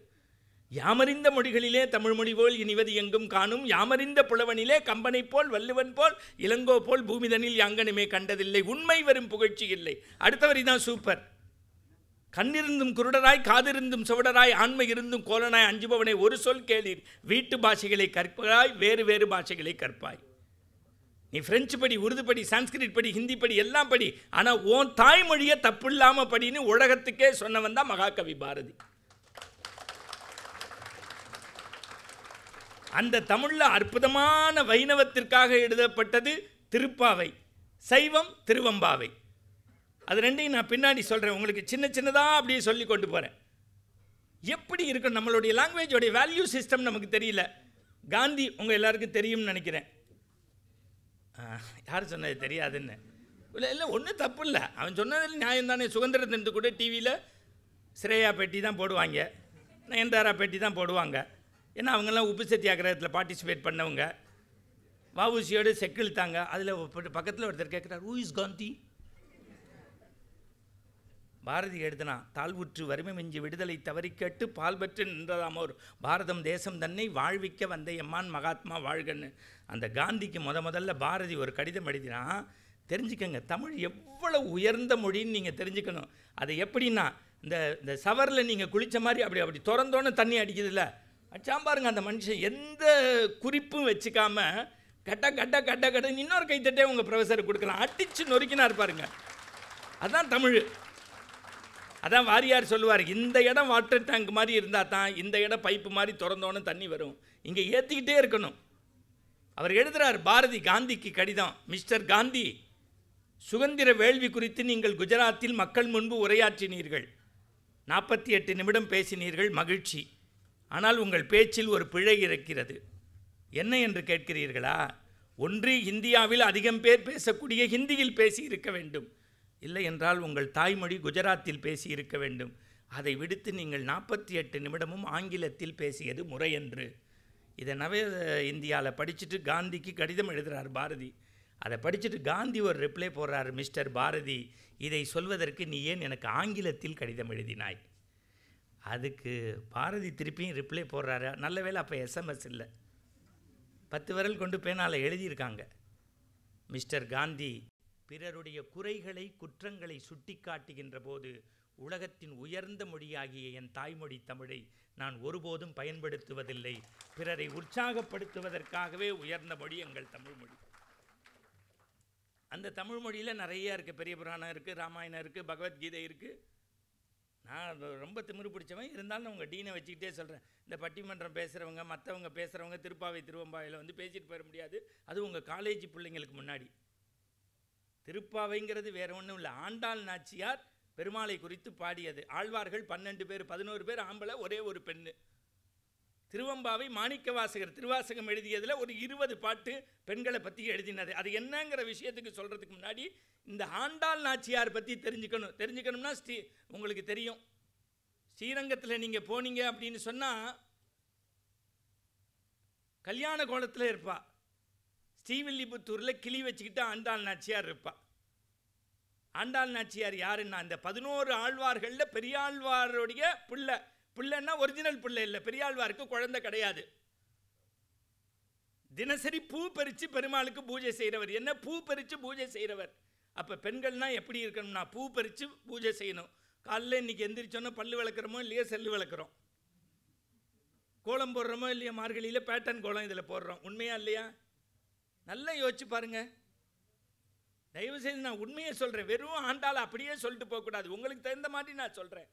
யாமறிந்த மொழிகளிலே தமிழ்மொழி போல் இனிவது எங்கும் காணும் யாமறிந்த புலவனிலே கம்பனை போல் வள்ளுவன் போல் இளங்கோ போல் பூமிதனில் யாங்கனுமே கண்டதில்லை உண்மை வரும் புகழ்ச்சி இல்லை அடுத்தவரி தான் சூப்பர் கண்ணிருந்தும் குருடராய் காதிருந்தும் சுவடராய் ஆண்மை இருந்தும் கோலனாய் அஞ்சுபவனை ஒரு சொல் கேளீர் வீட்டு பாஷைகளை கற்பாய் வேறு வேறு பாஷைகளை கற்பாய் நீ பிரெஞ்சு படி உருது படி சான்ஸ்கிரிட் படி ஹிந்தி படி எல்லாம் படி ஆனால் உன் தாய்மொழியை தப்பு இல்லாமல் படின்னு உலகத்துக்கே சொன்னவன் தான் மகாகவி பாரதி அந்த தமிழில் அற்புதமான வைணவத்திற்காக எழுதப்பட்டது திருப்பாவை சைவம் திருவம்பாவை அது ரெண்டையும் நான் பின்னாடி சொல்கிறேன் உங்களுக்கு சின்ன சின்னதாக அப்படியே சொல்லி கொண்டு போகிறேன் எப்படி இருக்கும் நம்மளுடைய லாங்குவேஜோடைய வேல்யூ சிஸ்டம் நமக்கு தெரியல காந்தி உங்கள் எல்லாருக்கும் தெரியும்னு நினைக்கிறேன் யார் சொன்னது தெரியாதுன்னு இல்லை இல்லை ஒன்றும் தப்பு இல்லை அவன் சொன்னதில் நியாயம் தானே சுதந்திர கூட டிவியில் ஸ்ரேயா பேட்டி தான் போடுவாங்க நயன்தாரா பேட்டி தான் போடுவாங்க ஏன்னா அவங்கெல்லாம் உப்பு சத்தியாகிரகத்தில் பார்ட்டிசிபேட் பண்ணவங்க வவுசியோடு இழுத்தாங்க அதில் பக்கத்தில் ஒருத்தர் கேட்குறார் ஊ இஸ் காந்தி பாரதி எழுதுனா தாழ்வுற்று வறுமை மிஞ்சி விடுதலை தவறி கேட்டு பால் பெற்று நின்றதாமோர் பாரதம் தேசம் தன்னை வாழ்விக்க வந்த எம்மான் மகாத்மா வாழ்கன்னு அந்த காந்திக்கு முத முதல்ல பாரதி ஒரு கடிதம் எழுதினா தெரிஞ்சுக்கங்க தமிழ் எவ்வளோ உயர்ந்த மொழின்னு நீங்கள் தெரிஞ்சுக்கணும் அதை எப்படின்னா இந்த இந்த சவரில் நீங்கள் குளித்த மாதிரி அப்படி அப்படி திறந்தோன்னு தண்ணி அடிக்குதுல்ல மச்சான் பாருங்க அந்த மனுஷன் எந்த குறிப்பும் வச்சுக்காம கட்ட கட்ட கட்ட கட்ட இன்னொரு கைத்தட்டே உங்கள் ப்ரொஃபஸர் கொடுக்கலாம் அடிச்சு நொறுக்கினார் இருப்பாருங்க அதுதான் தமிழ் அதான் வாரியார் சொல்லுவார் இந்த இடம் வாட்டர் டேங்க் மாதிரி இருந்தால் தான் இந்த இடம் பைப்பு மாதிரி திறந்தோன்னு தண்ணி வரும் இங்கே ஏற்றிக்கிட்டே இருக்கணும் அவர் எழுதுகிறார் பாரதி காந்திக்கு கடிதம் மிஸ்டர் காந்தி சுதந்திர வேள்வி குறித்து நீங்கள் குஜராத்தில் மக்கள் முன்பு உரையாற்றினீர்கள் நாற்பத்தி எட்டு நிமிடம் பேசினீர்கள் மகிழ்ச்சி ஆனால் உங்கள் பேச்சில் ஒரு பிழை இருக்கிறது என்ன என்று கேட்கிறீர்களா ஒன்று இந்தியாவில் அதிகம் பேர் பேசக்கூடிய ஹிந்தியில் பேசி இருக்க வேண்டும் இல்லை என்றால் உங்கள் தாய்மொழி குஜராத்தில் பேசி இருக்க வேண்டும் அதை விடுத்து நீங்கள் நாற்பத்தி எட்டு நிமிடமும் ஆங்கிலத்தில் பேசியது முறை என்று இதை நவ இந்தியாவில் படிச்சுட்டு காந்திக்கு கடிதம் எழுதுகிறார் பாரதி அதை படிச்சுட்டு காந்தி ஒரு ரிப்ளை போடுறார் மிஸ்டர் பாரதி இதை சொல்வதற்கு நீ ஏன் எனக்கு ஆங்கிலத்தில் கடிதம் எழுதினாய் அதுக்கு பாரதி திருப்பியும் ரிப்ளை போடுறாரு நல்ல வேலை அப்போ எஸ்எம்எஸ் இல்லை பத்து விரல் கொண்டு பேனால் எழுதியிருக்காங்க மிஸ்டர் காந்தி பிறருடைய குறைகளை குற்றங்களை சுட்டி காட்டுகின்ற போது உலகத்தின் உயர்ந்த மொழியாகிய என் தாய்மொழி தமிழை நான் ஒருபோதும் பயன்படுத்துவதில்லை பிறரை உற்சாகப்படுத்துவதற்காகவே உயர்ந்த மொழி எங்கள் தமிழ்மொழி அந்த தமிழ்மொழியில் நிறைய இருக்குது பெரிய புராணம் இருக்குது ராமாயணம் இருக்குது பகவத்கீதை இருக்குது நான் ரொம்ப திமிரு பிடிச்சவன் இருந்தாலும் உங்கள் டீனை வச்சுக்கிட்டே சொல்கிறேன் இந்த பட்டிமன்றம் பேசுகிறவங்க மற்றவங்க பேசுகிறவங்க திருப்பாவை திருவம்பாவையில் வந்து பேசிட்டு போயிட முடியாது அது உங்கள் காலேஜ் பிள்ளைங்களுக்கு முன்னாடி திருப்பாவைங்கிறது வேறு ஒன்றும் இல்லை ஆண்டாள் நாச்சியார் பெருமாளை குறித்து பாடியது ஆழ்வார்கள் பன்னெண்டு பேர் பதினோரு பேர் ஆம்பளை ஒரே ஒரு பெண்ணு திருவம்பாவை மாணிக்க வாசகர் திருவாசகம் எழுதியதில் ஒரு இருபது பாட்டு பெண்களை பற்றி எழுதினது அது என்னங்கிற விஷயத்துக்கு சொல்கிறதுக்கு முன்னாடி இந்த ஆண்டாள் நாச்சியார் பற்றி தெரிஞ்சுக்கணும் தெரிஞ்சுக்கணும்னா ஸ்ரீ உங்களுக்கு தெரியும் ஸ்ரீரங்கத்தில் நீங்கள் போனீங்க அப்படின்னு சொன்னால் கல்யாண கோலத்தில் இருப்பாள் ஸ்ரீவில்லிபுத்தூரில் கிளி வச்சுக்கிட்டு ஆண்டாள் நாச்சியார் இருப்பாள் ஆண்டாள் நாச்சியார் யாருன்னா இந்த பதினோரு ஆழ்வார்களில் பெரியாழ்வாருடைய பிள்ளை பிள்ளைன்னா ஒரிஜினல் பிள்ளை இல்லை பெரியாழ்வாருக்கு குழந்தை கிடையாது தினசரி பூ பறித்து பெருமாளுக்கு பூஜை செய்கிறவர் என்ன பூ பறித்து பூஜை செய்கிறவர் அப்போ பெண்கள்னால் எப்படி இருக்கணும்னா பூ பறித்து பூஜை செய்யணும் காலையில் இன்றைக்கி எந்திரிச்சோன்னா பல்லு விளக்குறோமோ இல்லையோ செல்லு விளக்குறோம் கோலம் போடுறோமோ இல்லையா மார்கழியில் பேட்டர்ன் கோலம் இதில் போடுறோம் உண்மையா இல்லையா நல்லா யோசிச்சு பாருங்கள் தயவுசெய்து நான் உண்மையை சொல்கிறேன் வெறும் ஆண்டால் அப்படியே சொல்லிட்டு போகக்கூடாது உங்களுக்கு தகுந்த மாதிரி நான் சொல்கிறேன்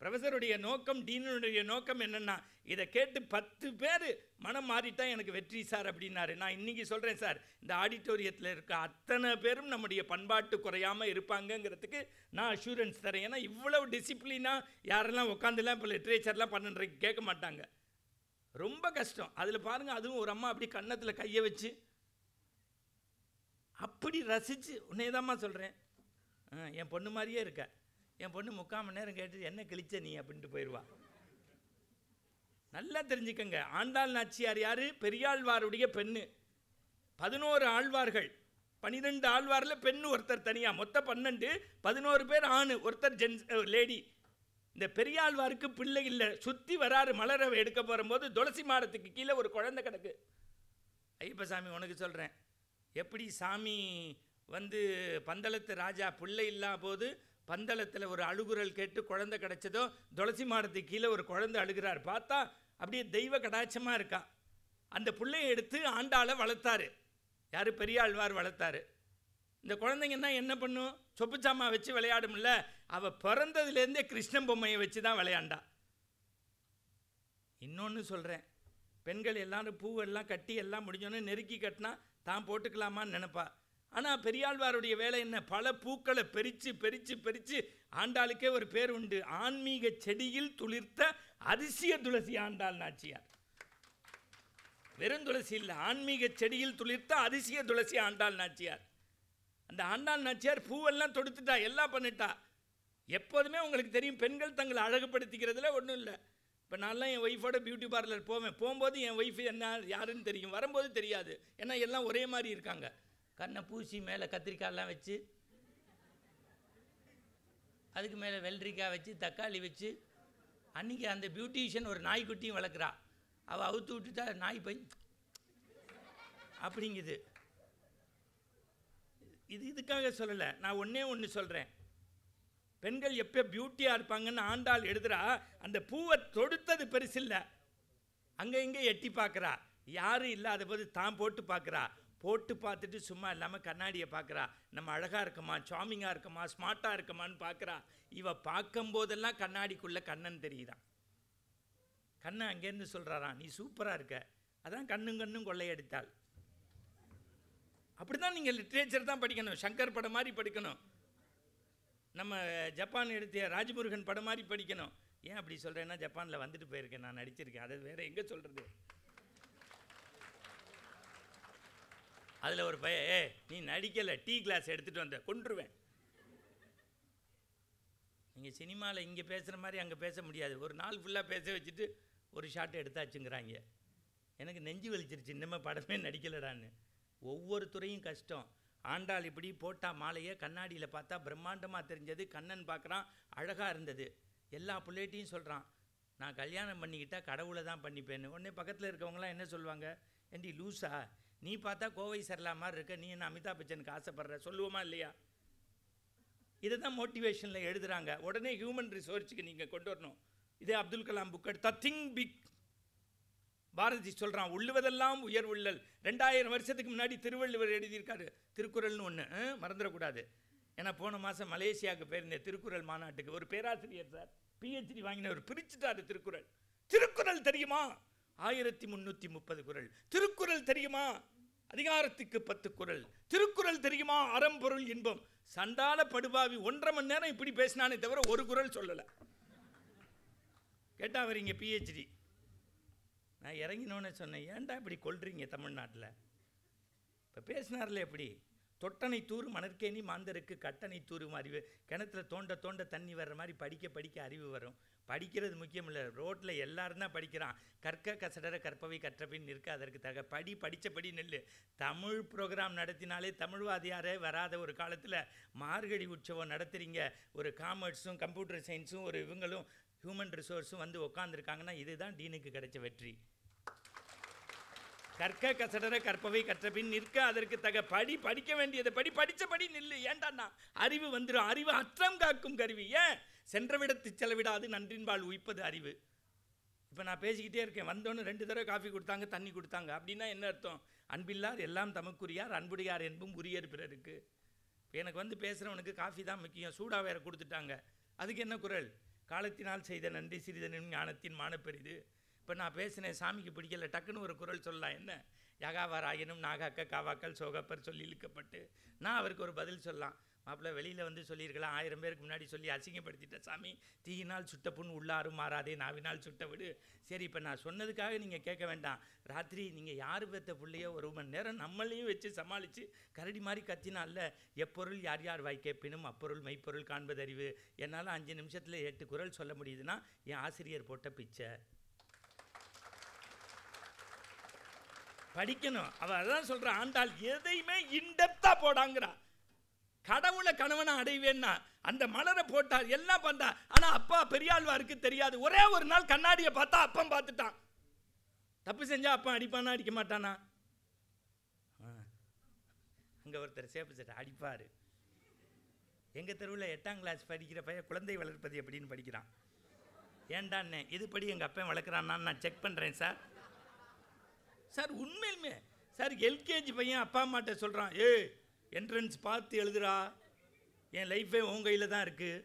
ப்ரொஃபஸருடைய நோக்கம் டீனுடைய நோக்கம் என்னென்னா இதை கேட்டு பத்து பேர் மனம் மாறிட்டால் எனக்கு வெற்றி சார் அப்படின்னாரு நான் இன்றைக்கி சொல்கிறேன் சார் இந்த ஆடிட்டோரியத்தில் இருக்க அத்தனை பேரும் நம்முடைய பண்பாட்டு குறையாமல் இருப்பாங்கங்கிறதுக்கு நான் அஷூரன்ஸ் தரேன் ஏன்னா இவ்வளவு டிசிப்ளினாக யாரெல்லாம் உட்காந்துலாம் இப்போ லிட்ரேச்சர்லாம் பண்ணுன்றது கேட்க மாட்டாங்க ரொம்ப கஷ்டம் அதில் பாருங்கள் அதுவும் ஒரு அம்மா அப்படி கன்னத்தில் கையை வச்சு அப்படி ரசித்து உன்னேதாம்மா சொல்கிறேன் என் பொண்ணு மாதிரியே இருக்கேன் என் பொண்ணு முக்கால் மணி நேரம் கேட்டு என்ன கிழிச்ச நீ அப்படின்ட்டு போயிடுவா நல்லா தெரிஞ்சுக்கங்க ஆண்டாள் நாச்சியார் யார் பெரியாழ்வாருடைய பெண்ணு பதினோரு ஆழ்வார்கள் பன்னிரெண்டு ஆழ்வாரில் பெண் ஒருத்தர் தனியாக மொத்தம் பன்னெண்டு பதினோரு பேர் ஆணு ஒருத்தர் ஜென்ஸ் லேடி இந்த பெரியாழ்வாருக்கு பிள்ளை இல்லை சுற்றி வராரு மலரவை எடுக்க போகும்போது துளசி மாடத்துக்கு கீழே ஒரு குழந்தை கிடக்கு ஐயப்பசாமி உனக்கு சொல்கிறேன் எப்படி சாமி வந்து பந்தளத்து ராஜா பிள்ளை இல்லாத போது பந்தளத்தில் ஒரு அழுகுரல் கேட்டு குழந்தை கிடச்சதோ துளசி மாடத்துக்கு கீழே ஒரு குழந்தை அழுகிறார் பார்த்தா அப்படியே தெய்வ கடாட்சமாக இருக்கான் அந்த பிள்ளைய எடுத்து ஆண்டாளை வளர்த்தாரு யார் பெரியாழ்வார் வளர்த்தாரு இந்த குழந்தைங்கன்னா என்ன பண்ணும் சொப்புச்சாமா வச்சு விளையாடும்ல அவள் பிறந்ததுலேருந்தே கிருஷ்ணன் பொம்மையை வச்சு தான் விளையாண்டா இன்னொன்று சொல்கிறேன் பெண்கள் எல்லாரும் பூவெல்லாம் கட்டி எல்லாம் முடிஞ்சோன்னே நெருக்கி கட்டினா தான் போட்டுக்கலாமான்னு நினப்பா ஆனால் பெரியாழ்வாருடைய வேலை என்ன பல பூக்களை பெரித்து பெரித்து பெரித்து ஆண்டாளுக்கே ஒரு பேர் உண்டு ஆன்மீக செடியில் துளிர்த்த அதிசய துளசி ஆண்டாள் நாச்சியார் வெறும் துளசி இல்லை ஆன்மீக செடியில் துளிர்த்த அதிசய துளசி ஆண்டாள் நாச்சியார் அந்த ஆண்டாள் நாச்சியார் பூவெல்லாம் தொடுத்துட்டா எல்லாம் பண்ணிட்டா எப்போதுமே உங்களுக்கு தெரியும் பெண்கள் தங்களை அழகுப்படுத்திக்கிறதுல ஒன்றும் இல்லை இப்போ நான்லாம் என் ஒய்ஃபோட பியூட்டி பார்லர் போவேன் போகும்போது என் ஒய்ஃப் என்ன யாருன்னு தெரியும் வரும்போது தெரியாது ஏன்னா எல்லாம் ஒரே மாதிரி இருக்காங்க கண்ணை பூசி மேலே கத்திரிக்காயெல்லாம் வச்சு அதுக்கு மேலே வெள்ளரிக்காய் வச்சு தக்காளி வச்சு அன்றைக்கி அந்த பியூட்டிஷியன் ஒரு நாய்க்குட்டியும் வளர்க்குறா அவள் அவுத்து விட்டுட்டா நாய் பை அப்படிங்குது இது இதுக்காக சொல்லலை நான் ஒன்றே ஒன்று சொல்கிறேன் பெண்கள் எப்போ பியூட்டியாக இருப்பாங்கன்னு ஆண்டாள் எழுதுறா அந்த பூவை தொடுத்தது பெருசில்லை அங்கே இங்கே எட்டி பார்க்குறா யாரும் இல்லாத போது தான் போட்டு பார்க்குறா போட்டு பார்த்துட்டு சும்மா இல்லாமல் கண்ணாடியை பார்க்குறா நம்ம அழகாக இருக்கமா சாமிங்காக இருக்கமா ஸ்மார்ட்டாக இருக்கமான்னு பார்க்குறா இவ பார்க்கும்போதெல்லாம் கண்ணாடிக்குள்ளே கண்ணன் தெரியுதான் கண்ணை அங்கேருந்து சொல்கிறாரா நீ சூப்பராக இருக்க அதான் கண்ணும் கண்ணும் கொள்ளையடித்தாள் அப்படி தான் நீங்கள் லிட்ரேச்சர் தான் படிக்கணும் சங்கர் படம் மாதிரி படிக்கணும் நம்ம ஜப்பான் எடுத்த ராஜமுருகன் படம் மாதிரி படிக்கணும் ஏன் அப்படி சொல்கிறேன்னா ஜப்பானில் வந்துட்டு போயிருக்கேன் நான் நடிச்சிருக்கேன் அதை வேறு எங்கே சொல்கிறது அதில் ஒரு பைய ஏ நீ நடிக்கலை டீ கிளாஸ் எடுத்துகிட்டு வந்த கொண்டுருவேன் நீங்கள் சினிமாவில் இங்கே பேசுகிற மாதிரி அங்கே பேச முடியாது ஒரு நாள் ஃபுல்லாக பேச வச்சுட்டு ஒரு ஷாட் எடுத்தாச்சுங்கிறாங்க எனக்கு நெஞ்சு வலிச்சிருச்சு இன்னமே படமே நடிக்கலடான்னு ஒவ்வொரு துறையும் கஷ்டம் ஆண்டாள் இப்படி போட்டா மாலையை கண்ணாடியில் பார்த்தா பிரம்மாண்டமாக தெரிஞ்சது கண்ணன் பார்க்குறான் அழகாக இருந்தது எல்லா பிள்ளைகிட்டையும் சொல்கிறான் நான் கல்யாணம் பண்ணிக்கிட்டால் கடவுளை தான் பண்ணிப்பேன்னு உடனே பக்கத்தில் இருக்கவங்களாம் என்ன சொல்லுவாங்க ஏண்டி லூஸா நீ பார்த்தா கோவை சரலா மாதிரி இருக்க நீ என்ன அமிதாப் பச்சனுக்கு ஆசைப்படுற சொல்லுவோமா இல்லையா இதை தான் மோட்டிவேஷனில் எழுதுகிறாங்க உடனே ஹியூமன் ரிசோர்ஸுக்கு நீங்கள் கொண்டு வரணும் இதே அப்துல் கலாம் புக் எடுத்தா திங் பிக் பாரதி சொல்கிறான் உள்ளுவதெல்லாம் உயர் உள்ளல் ரெண்டாயிரம் வருஷத்துக்கு முன்னாடி திருவள்ளுவர் எழுதியிருக்காரு திருக்குறள்னு ஒன்று மறந்துடக்கூடாது ஏன்னா போன மாதம் மலேசியாவுக்கு போயிருந்தேன் திருக்குறள் மாநாட்டுக்கு ஒரு பேராசிரியர் சார் பிஹெச்டி வாங்கினவர் பிரிச்சுட்டார் திருக்குறள் திருக்குறள் தெரியுமா ஆயிரத்தி முன்னூற்றி முப்பது குரல் திருக்குறள் தெரியுமா அதிகாரத்துக்கு பத்து குரல் திருக்குறள் தெரியுமா அறம்பொருள் இன்பம் சண்டால படுபாவி ஒன்றரை மணி நேரம் இப்படி பேசினானே தவிர ஒரு குரல் சொல்லலை கேட்டால் வரீங்க பிஹெச்டி நான் இறங்கினோன்னு சொன்னேன் ஏன்டா இப்படி கொள்றீங்க தமிழ்நாட்டில் இப்போ பேசினார்ல எப்படி தொட்டனை தூறு மணற்கேணி மாந்தருக்கு கட்டணை தூறும் அறிவு கிணத்துல தோண்ட தோண்ட தண்ணி வர்ற மாதிரி படிக்க படிக்க அறிவு வரும் படிக்கிறது முக்கியம் இல்லை ரோட்டில் எல்லாரும் தான் படிக்கிறான் கற்க கசடர கற்பவை கற்றபின் நிற்க அதற்கு தக படி படித்தபடி நெல் தமிழ் ப்ரோக்ராம் நடத்தினாலே தமிழ்வாதியாரே வராத ஒரு காலத்தில் மார்கழி உற்சவம் நடத்துகிறீங்க ஒரு காமர்ஸும் கம்ப்யூட்டர் சயின்ஸும் ஒரு இவங்களும் ஹியூமன் ரிசோர்ஸும் வந்து உட்காந்துருக்காங்கன்னா இதுதான் டீனுக்கு கிடைச்ச வெற்றி கற்க கசடர கற்பவை கற்றபின் நிற்க அதற்கு தக படி படிக்க வேண்டியது படி படித்தபடி நில்லு ஏண்டாண்ணா அறிவு வந்துடும் அறிவு அற்றம் காக்கும் கருவி ஏன் சென்றவிடத்து செலவிடாது நன்றின்பால் உயிப்பது அறிவு இப்போ நான் பேசிக்கிட்டே இருக்கேன் வந்தோன்னு ரெண்டு தடவை காஃபி கொடுத்தாங்க தண்ணி கொடுத்தாங்க அப்படின்னா என்ன அர்த்தம் அன்பில்லார் எல்லாம் தமக்குரியார் அன்புடையார் என்பும் உரியர் பிறருக்கு எனக்கு வந்து பேசுகிறவனுக்கு காஃபி தான் முக்கியம் சூடாக வேறு கொடுத்துட்டாங்க அதுக்கு என்ன குரல் காலத்தினால் செய்த நன்றி சிறிதனின் ஞானத்தின் மானப்பெரிது இப்போ நான் பேசினேன் சாமிக்கு பிடிக்கல டக்குன்னு ஒரு குரல் சொல்லலாம் என்ன யகாவாராயினும் நாகாக்க காவாக்கள் சோகப்பர் சொல்லி இழுக்கப்பட்டு நான் அவருக்கு ஒரு பதில் சொல்லலாம் மாப்பிள்ள வெளியில் வந்து சொல்லியிருக்கலாம் ஆயிரம் பேருக்கு முன்னாடி சொல்லி அசிங்கப்படுத்திட்ட சாமி தீயினால் சுட்ட புண் உள்ளாரும் மாறாதே நாவினால் சுட்ட விடு சரி இப்போ நான் சொன்னதுக்காக நீங்கள் கேட்க வேண்டாம் ராத்திரி நீங்கள் யார் பெற்ற பிள்ளையோ ஒரு மணி நேரம் நம்மளையும் வச்சு சமாளித்து கரடி மாதிரி கத்தினால எப்பொருள் யார் யார் வாய் கேட்பினும் அப்பொருள் மெய்ப்பொருள் காண்பதறிவு என்னால் அஞ்சு நிமிஷத்தில் எட்டு குரல் சொல்ல முடியுதுன்னா என் ஆசிரியர் போட்ட பிச்சை படிக்கணும் அவ அதான் சொல்கிறா ஆண்டாள் எதையுமே இன்டெப்த்தாக போடாங்கிறா கடவுளை கணவனை அடைவேன்னா அந்த மலரை போட்டார் எல்லாம் பண்ணா ஆனால் அப்பா பெரியாழ்வாருக்கு தெரியாது ஒரே ஒரு நாள் கண்ணாடியை பார்த்தா அப்பன் பார்த்துட்டான் தப்பு செஞ்சால் அப்பா அடிப்பானா அடிக்க மாட்டானா அங்கே ஒருத்தர் சேப்பு சட்டை அடிப்பார் எங்கள் தெருவில் எட்டாம் கிளாஸ் படிக்கிற பையன் குழந்தை வளர்ப்பது எப்படின்னு படிக்கிறான் ஏன்டான்னே இதுபடி எங்கள் அப்பன் வளர்க்குறான்னா நான் செக் பண்ணுறேன் சார் சார் உண்மையுமே சார் எல்கேஜி பையன் அப்பா அம்மாட்ட சொல்கிறான் ஏ என்ட்ரன்ஸ் பார்த்து எழுதுறா என் லைஃபே உன் கையில் தான் இருக்குது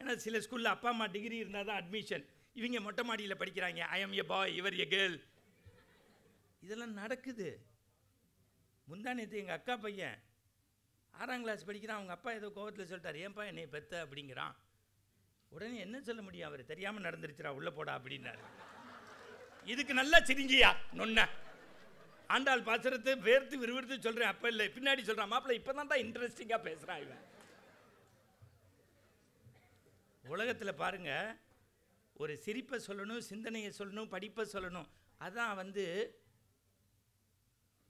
ஏன்னா சில ஸ்கூலில் அப்பா அம்மா டிகிரி இருந்தால் தான் அட்மிஷன் இவங்க மொட்டை மாடியில் படிக்கிறாங்க ஐ எம் பாய் இவர் எ கேர்ள் இதெல்லாம் நடக்குது முந்தானத்து எங்கள் அக்கா பையன் ஆறாம் கிளாஸ் படிக்கிறான் அவங்க அப்பா ஏதோ கோவத்தில் சொல்லிட்டார் ஏன்ப்பா என்னை பெத்த அப்படிங்கிறான் உடனே என்ன சொல்ல முடியும் அவர் தெரியாமல் நடந்துருச்சுரா உள்ளே போடா அப்படின்னாரு இதுக்கு நல்லா சிரிஞ்சியா நொன்ன ஆண்டாள் பாசுரத்தை வேர்த்து விறுவிறுத்து சொல்கிறேன் அப்போ இல்லை பின்னாடி சொல்கிறான் மாப்பிள்ள இப்போ தான் தான் இன்ட்ரெஸ்டிங்காக பேசுகிறான் இவன் உலகத்தில் பாருங்கள் ஒரு சிரிப்பை சொல்லணும் சிந்தனையை சொல்லணும் படிப்பை சொல்லணும் அதான் வந்து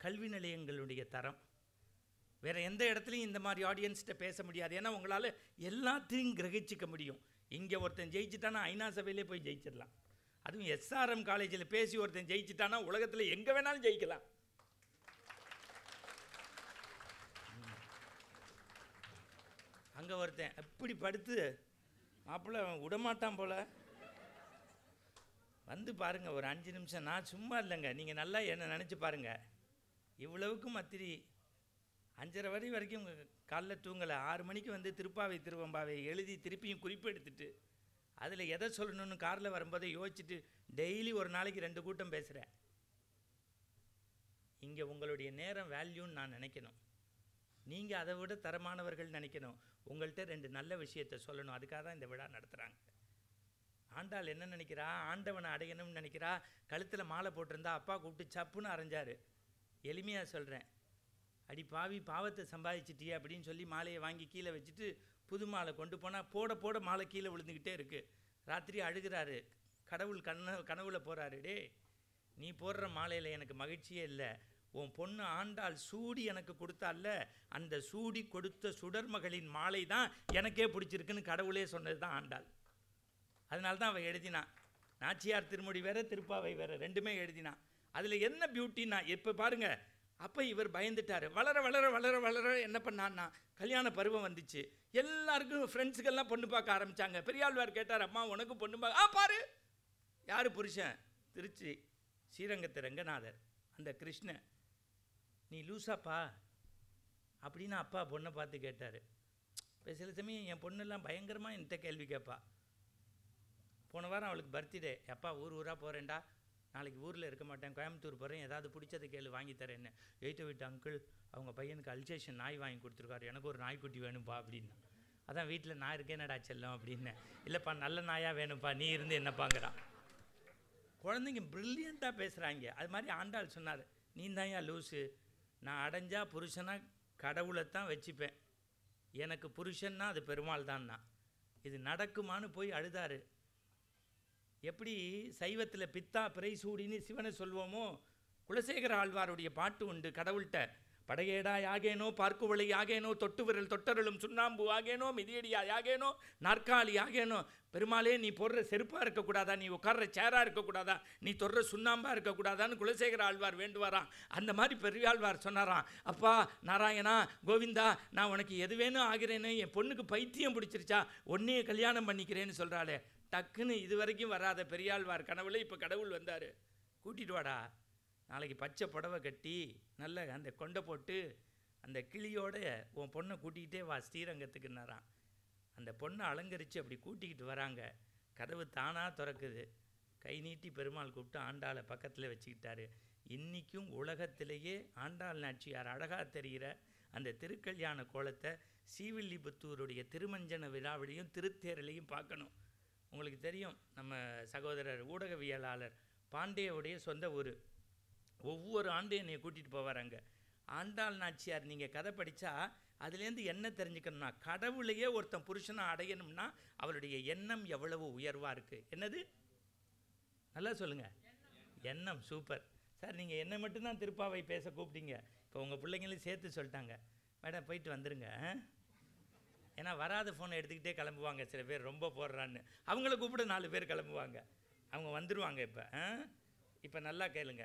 கல்வி நிலையங்களுடைய தரம் வேறு எந்த இடத்துலையும் இந்த மாதிரி ஆடியன்ஸ்கிட்ட பேச முடியாது ஏன்னா உங்களால் எல்லாத்தையும் கிரகிச்சிக்க முடியும் இங்கே ஒருத்தன் ஜெயிச்சுட்டானா ஐநா சபையிலே போய் ஜெயிச்சிடலாம் அதுவும் எஸ்ஆர்எம் காலேஜில் பேசி ஒருத்தன் ஜெயிச்சிட்டானா உலகத்தில் எங்கே வேணாலும் ஜெயிக்கலாம் அங்கே ஒருத்தன் அப்படி படுத்து மாப்பிள்ள விடமாட்டான் போல் வந்து பாருங்கள் ஒரு அஞ்சு நிமிஷம் நான் சும்மா இல்லைங்க நீங்கள் நல்லா என்னை நினச்சி பாருங்கள் இவ்வளவுக்கும் மத்திரி அஞ்சரை வரி வரைக்கும் காலைல தூங்கலை ஆறு மணிக்கு வந்து திருப்பாவை திருவம்பாவை எழுதி திருப்பியும் குறிப்பு எடுத்துட்டு அதில் எதை சொல்லணும்னு காரில் வரும்போதே யோசிச்சுட்டு டெய்லி ஒரு நாளைக்கு ரெண்டு கூட்டம் பேசுகிறேன் இங்கே உங்களுடைய நேரம் வேல்யூன்னு நான் நினைக்கணும் நீங்கள் அதை விட தரமானவர்கள் நினைக்கணும் உங்கள்கிட்ட ரெண்டு நல்ல விஷயத்தை சொல்லணும் அதுக்காக தான் இந்த விழா நடத்துகிறாங்க ஆண்டாள் என்ன நினைக்கிறா ஆண்டவனை அடையணும்னு நினைக்கிறா கழுத்தில் மாலை போட்டிருந்தா அப்பா கூப்பிட்டு சப்புன்னு அரைஞ்சார் எளிமையாக சொல்கிறேன் அடி பாவி பாவத்தை சம்பாதிச்சிட்டியே அப்படின்னு சொல்லி மாலையை வாங்கி கீழே வச்சுட்டு புது மாலை கொண்டு போனால் போட போட மாலை கீழே விழுந்துக்கிட்டே இருக்குது ராத்திரி அழுகிறாரு கடவுள் கண்ண கனவுல போகிறாரு டே நீ போடுற மாலையில் எனக்கு மகிழ்ச்சியே இல்லை உன் பொண்ணு ஆண்டாள் சூடி எனக்கு கொடுத்தால அந்த சூடி கொடுத்த சுடர்மகளின் மாலை தான் எனக்கே பிடிச்சிருக்குன்னு கடவுளே சொன்னது தான் ஆண்டாள் அதனால தான் அவள் எழுதினான் நாச்சியார் திருமொழி வேற திருப்பாவை வேற ரெண்டுமே எழுதினான் அதில் என்ன பியூட்டின்னா இப்போ பாருங்கள் அப்போ இவர் பயந்துட்டார் வளர வளர வளர வளர என்ன பண்ணான்னா கல்யாண பருவம் வந்துச்சு எல்லாருக்கும் ஃப்ரெண்ட்ஸுக்கெல்லாம் பொண்ணு பார்க்க ஆரம்பித்தாங்க பெரியாழ்வார் கேட்டார் அம்மா உனக்கு பொண்ணு பார்க்க ஆ பாரு யார் புருஷன் திருச்சி ஸ்ரீரங்கத்து ரங்கநாதர் அந்த கிருஷ்ணன் நீ லூசாப்பா அப்படின்னு அப்பா பொண்ணை பார்த்து கேட்டார் இப்போ சில சமயம் என் பொண்ணெல்லாம் பயங்கரமாக என்கிட்ட கேள்வி கேட்பா போன வாரம் அவளுக்கு பர்த்டே எப்பா ஊர் ஊராக போகிறேன்டா நாளைக்கு ஊரில் இருக்க மாட்டேன் கோயம்புத்தூர் போகிறேன் ஏதாவது பிடிச்சது கேளு வாங்கி தரேன்னு எயிட்ட வீட்டு அங்கிள் அவங்க பையனுக்கு அல்சேஷன் நாய் வாங்கி கொடுத்துருக்காரு எனக்கு ஒரு நாய்க்குட்டி வேணும்ப்பா அப்படின்னா அதான் வீட்டில் நான் இருக்கேனடா செல்லம் அப்படின்னு இல்லைப்பா நல்ல நாயாக வேணும்ப்பா நீ இருந்து என்னப்பாங்கிறான் குழந்தைங்க ப்ரில்லியண்ட்டாக பேசுகிறாங்க அது மாதிரி ஆண்டாள் சொன்னார் நீ தான் லூஸு நான் அடைஞ்சால் புருஷனாக கடவுளை தான் வச்சுப்பேன் எனக்கு புருஷன்னா அது பெருமாள் தான் இது நடக்குமான்னு போய் அழுதாரு எப்படி சைவத்தில் பித்தா சூடின்னு சிவனை சொல்வோமோ குலசேகர ஆழ்வாருடைய பாட்டு உண்டு கடவுள்கிட்ட படையேடா யாகேனோ பார்க்குவளை யாகேனோ தொட்டு விரல் தொட்டருளும் சுண்ணாம்பு ஆகேனோ மிதியடியா யாகேனோ நாற்காலி ஆகேனோ பெருமாளே நீ போடுற செருப்பாக இருக்கக்கூடாதா நீ உட்கார்ற சேராக இருக்கக்கூடாதா நீ தொடுற சுண்ணாம்பாக இருக்கக்கூடாதான்னு குலசேகர ஆழ்வார் வேண்டுவாராம் அந்த மாதிரி பெரியாழ்வார் சொன்னாராம் அப்பா நாராயணா கோவிந்தா நான் உனக்கு எது வேணும் ஆகிறேன்னு என் பொண்ணுக்கு பைத்தியம் பிடிச்சிருச்சா ஒன்னையே கல்யாணம் பண்ணிக்கிறேன்னு சொல்கிறாளே டக்குன்னு இது வரைக்கும் வராத பெரியாழ்வார் கனவுல இப்போ கடவுள் வந்தார் கூட்டிகிட்டு வாடா நாளைக்கு பச்சை புடவை கட்டி நல்ல அந்த கொண்டை போட்டு அந்த கிளியோட உன் பொண்ணை கூட்டிக்கிட்டே வா ஸ்ரீரங்கத்துக்குன்னாரான் அந்த பொண்ணை அலங்கரித்து அப்படி கூட்டிக்கிட்டு வராங்க கதவு தானாக திறக்குது கை நீட்டி பெருமாள் கூப்பிட்டு ஆண்டாளை பக்கத்தில் வச்சுக்கிட்டாரு இன்றைக்கும் உலகத்திலேயே ஆண்டாள் நாச்சியார் அழகாக தெரிகிற அந்த திருக்கல்யாண கோலத்தை சீவில்லிபுத்தூருடைய திருமஞ்சன விழாவிலையும் திருத்தேரிலையும் பார்க்கணும் உங்களுக்கு தெரியும் நம்ம சகோதரர் ஊடகவியலாளர் பாண்டியவுடைய சொந்த ஊர் ஒவ்வொரு ஆண்டும் என்னை கூட்டிகிட்டு போவார் அங்கே ஆண்டாள் நாச்சியார் நீங்கள் கதை படித்தா அதுலேருந்து என்ன தெரிஞ்சுக்கணும்னா கடவுளையே ஒருத்தன் புருஷனை அடையணும்னா அவருடைய எண்ணம் எவ்வளவு உயர்வாக இருக்குது என்னது நல்லா சொல்லுங்கள் எண்ணம் சூப்பர் சார் நீங்கள் என்ன மட்டும்தான் திருப்பாவை பேச கூப்பிட்டீங்க இப்போ உங்கள் பிள்ளைங்களையும் சேர்த்து சொல்லிட்டாங்க மேடம் போயிட்டு வந்துடுங்க ஏன்னா வராத ஃபோனை எடுத்துக்கிட்டே கிளம்புவாங்க சில பேர் ரொம்ப போடுறான்னு அவங்கள கூப்பிட நாலு பேர் கிளம்புவாங்க அவங்க வந்துடுவாங்க இப்போ இப்போ நல்லா கேளுங்க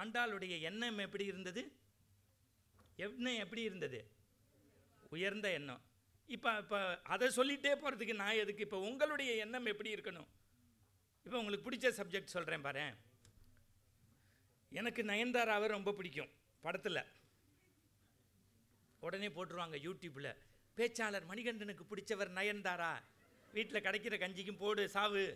ஆண்டாளுடைய எண்ணம் எப்படி இருந்தது எண்ணம் எப்படி இருந்தது உயர்ந்த எண்ணம் இப்போ இப்போ அதை சொல்லிகிட்டே போகிறதுக்கு நான் எதுக்கு இப்போ உங்களுடைய எண்ணம் எப்படி இருக்கணும் இப்போ உங்களுக்கு பிடிச்ச சப்ஜெக்ட் சொல்கிறேன் பாரு எனக்கு நயன்தாராவை ரொம்ப பிடிக்கும் படத்தில் உடனே போட்டுருவாங்க யூடியூப்பில் பேச்சாளர் மணிகண்டனுக்கு பிடிச்சவர் நயன்தாரா வீட்டில் கிடைக்கிற கஞ்சிக்கும் போடு சாவு